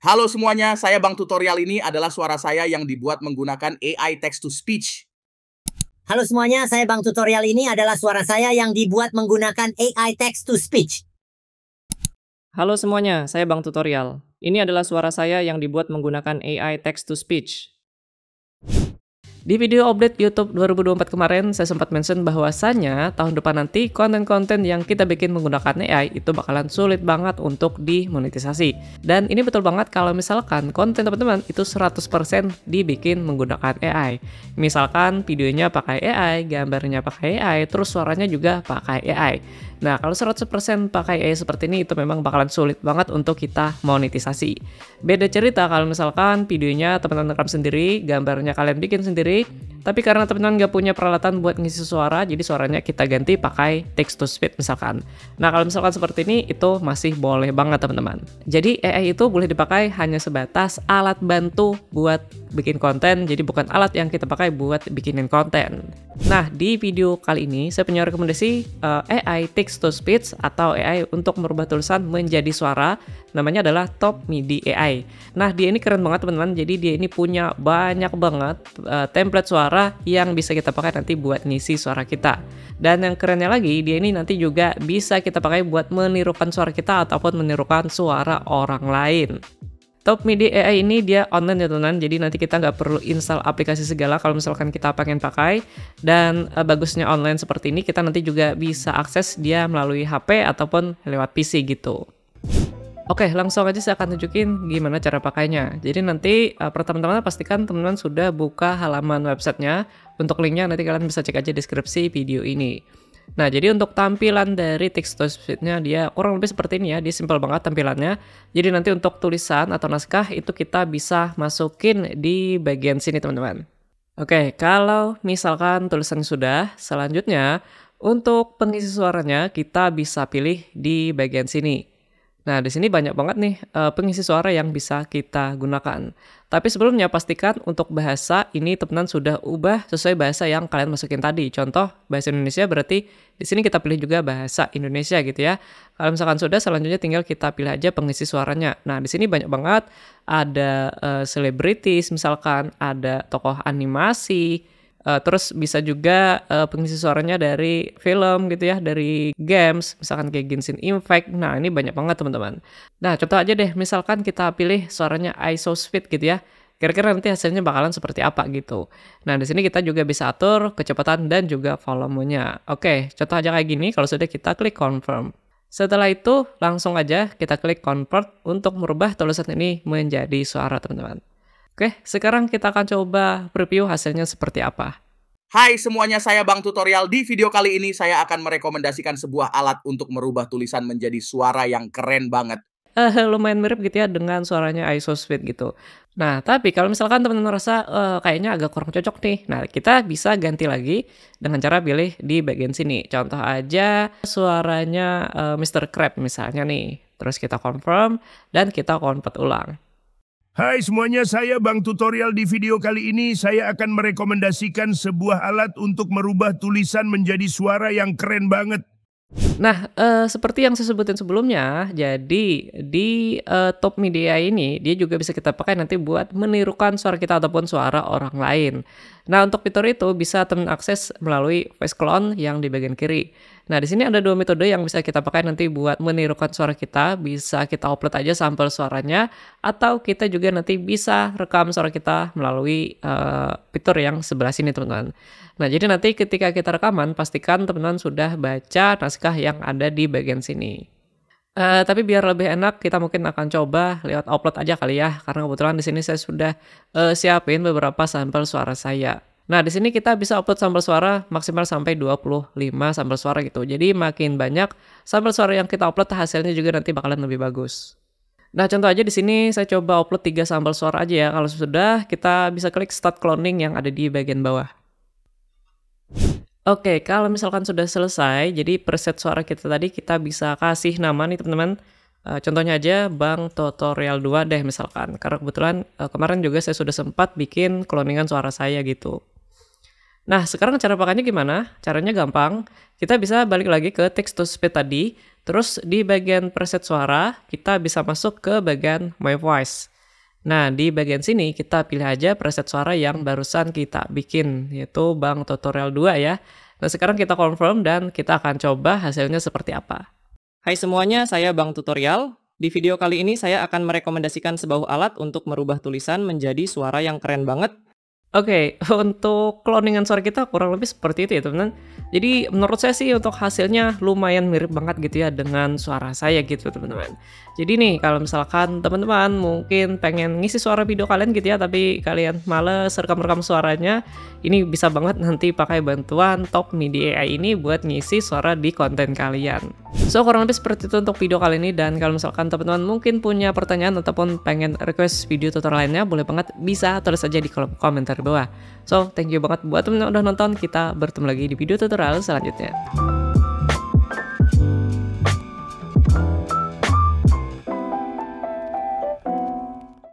Halo semuanya, saya Bang Tutorial ini adalah suara saya yang dibuat menggunakan AI text to speech. Halo semuanya, saya Bang Tutorial ini adalah suara saya yang dibuat menggunakan AI text to speech. Halo semuanya, saya Bang Tutorial. Ini adalah suara saya yang dibuat menggunakan AI text to speech. Di video update YouTube 2024 kemarin, saya sempat mention bahwasannya tahun depan nanti konten-konten yang kita bikin menggunakan AI itu bakalan sulit banget untuk dimonetisasi. Dan ini betul banget kalau misalkan konten teman-teman itu 100% dibikin menggunakan AI. Misalkan videonya pakai AI, gambarnya pakai AI, terus suaranya juga pakai AI. Nah, kalau 100% pakai AI seperti ini itu memang bakalan sulit banget untuk kita monetisasi. Beda cerita kalau misalkan videonya teman-teman rekam sendiri, gambarnya kalian bikin sendiri, tapi karena teman-teman nggak punya peralatan buat ngisi suara, jadi suaranya kita ganti pakai text to speech misalkan. Nah, kalau misalkan seperti ini, itu masih boleh banget teman-teman. Jadi AI itu boleh dipakai hanya sebatas alat bantu buat bikin konten, jadi bukan alat yang kita pakai buat bikinin konten. Nah, di video kali ini saya punya rekomendasi uh, eh, AI Text to Speech atau AI untuk merubah tulisan menjadi suara, namanya adalah Top MIDI AI. Nah, dia ini keren banget teman-teman, jadi dia ini punya banyak banget uh, template suara yang bisa kita pakai nanti buat ngisi suara kita. Dan yang kerennya lagi, dia ini nanti juga bisa kita pakai buat menirukan suara kita ataupun menirukan suara orang lain. Top MIDI AI ini dia online ya teman, jadi nanti kita nggak perlu install aplikasi segala kalau misalkan kita pengen pakai. Dan uh, bagusnya online seperti ini kita nanti juga bisa akses dia melalui HP ataupun lewat PC gitu. Oke, langsung aja saya akan tunjukin gimana cara pakainya. Jadi nanti uh, tama tama pastikan teman-teman sudah buka halaman websitenya. Untuk linknya nanti kalian bisa cek aja deskripsi video ini. Nah, jadi untuk tampilan dari text to speech-nya dia kurang lebih seperti ini ya, dia simpel banget tampilannya. Jadi nanti untuk tulisan atau naskah itu kita bisa masukin di bagian sini teman-teman. Oke, kalau misalkan tulisan sudah, selanjutnya untuk pengisi suaranya kita bisa pilih di bagian sini. Nah, di sini banyak banget nih uh, pengisi suara yang bisa kita gunakan. Tapi sebelumnya pastikan untuk bahasa ini teman teman sudah ubah sesuai bahasa yang kalian masukin tadi. Contoh bahasa Indonesia berarti di sini kita pilih juga bahasa Indonesia gitu ya. Kalau misalkan sudah selanjutnya tinggal kita pilih aja pengisi suaranya. Nah, di sini banyak banget ada eh, selebritis uh, misalkan, ada tokoh animasi, Uh, terus bisa juga uh, pengisi suaranya dari film gitu ya, dari games, misalkan kayak Genshin Impact. Nah, ini banyak banget teman-teman. Nah, contoh aja deh, misalkan kita pilih suaranya ISO Speed gitu ya. Kira-kira nanti hasilnya bakalan seperti apa gitu. Nah, di sini kita juga bisa atur kecepatan dan juga volumenya. Oke, contoh aja kayak gini, kalau sudah kita klik confirm. Setelah itu, langsung aja kita klik convert untuk merubah tulisan ini menjadi suara, teman-teman. Oke, sekarang kita akan coba preview hasilnya seperti apa. Hai semuanya, saya Bang Tutorial. Di video kali ini saya akan merekomendasikan sebuah alat untuk merubah tulisan menjadi suara yang keren banget. Uh, lumayan mirip gitu ya dengan suaranya ISO Speed gitu. Nah, tapi kalau misalkan teman-teman merasa uh, kayaknya agak kurang cocok nih, nah kita bisa ganti lagi dengan cara pilih di bagian sini. Contoh aja suaranya uh, eh, Mr. Crab misalnya nih. Terus kita confirm dan kita convert ulang. Hai semuanya, saya Bang Tutorial di video kali ini saya akan merekomendasikan sebuah alat untuk merubah tulisan menjadi suara yang keren banget. Nah, eh, seperti yang saya sebutin sebelumnya, jadi di eh, top media ini dia juga bisa kita pakai nanti buat menirukan suara kita ataupun suara orang lain. Nah, untuk fitur itu bisa teman akses melalui voice clone yang di bagian kiri. Nah, di sini ada dua metode yang bisa kita pakai nanti buat menirukan suara kita. Bisa kita upload aja sampel suaranya, atau kita juga nanti bisa rekam suara kita melalui uh, fitur yang sebelah sini, teman-teman. Nah, jadi nanti ketika kita rekaman, pastikan teman-teman sudah baca naskah yang ada di bagian sini. Uh, tapi biar lebih enak kita mungkin akan coba lewat upload aja kali ya karena kebetulan di sini saya sudah uh, siapin beberapa sampel suara saya. Nah, di sini kita bisa upload sampel suara maksimal sampai 25 sampel suara gitu. Jadi makin banyak sampel suara yang kita upload hasilnya juga nanti bakalan lebih bagus. Nah, contoh aja di sini saya coba upload 3 sampel suara aja ya. Kalau sudah, kita bisa klik start cloning yang ada di bagian bawah. Oke, kalau misalkan sudah selesai, jadi preset suara kita tadi kita bisa kasih nama nih teman-teman. Uh, contohnya aja Bang Tutorial 2 deh misalkan. Karena kebetulan uh, kemarin juga saya sudah sempat bikin cloningan suara saya gitu. Nah, sekarang cara pakainya gimana? Caranya gampang. Kita bisa balik lagi ke text to speech tadi. Terus di bagian preset suara, kita bisa masuk ke bagian My Voice. Nah, di bagian sini kita pilih aja preset suara yang barusan kita bikin, yaitu Bang Tutorial 2 ya. Nah, sekarang kita confirm dan kita akan coba hasilnya seperti apa. Hai semuanya, saya Bang Tutorial. Di video kali ini saya akan merekomendasikan sebuah alat untuk merubah tulisan menjadi suara yang keren banget Oke, okay, untuk cloningan suara kita kurang lebih seperti itu ya teman-teman. Jadi menurut saya sih untuk hasilnya lumayan mirip banget gitu ya dengan suara saya gitu teman-teman. Jadi nih kalau misalkan teman-teman mungkin pengen ngisi suara video kalian gitu ya tapi kalian males rekam-rekam suaranya, ini bisa banget nanti pakai bantuan Top media AI ini buat ngisi suara di konten kalian. So kurang lebih seperti itu untuk video kali ini dan kalau misalkan teman-teman mungkin punya pertanyaan ataupun pengen request video tutorial lainnya boleh banget bisa tulis aja di kolom komentar bawah. So thank you banget buat teman-teman udah nonton kita bertemu lagi di video tutorial selanjutnya.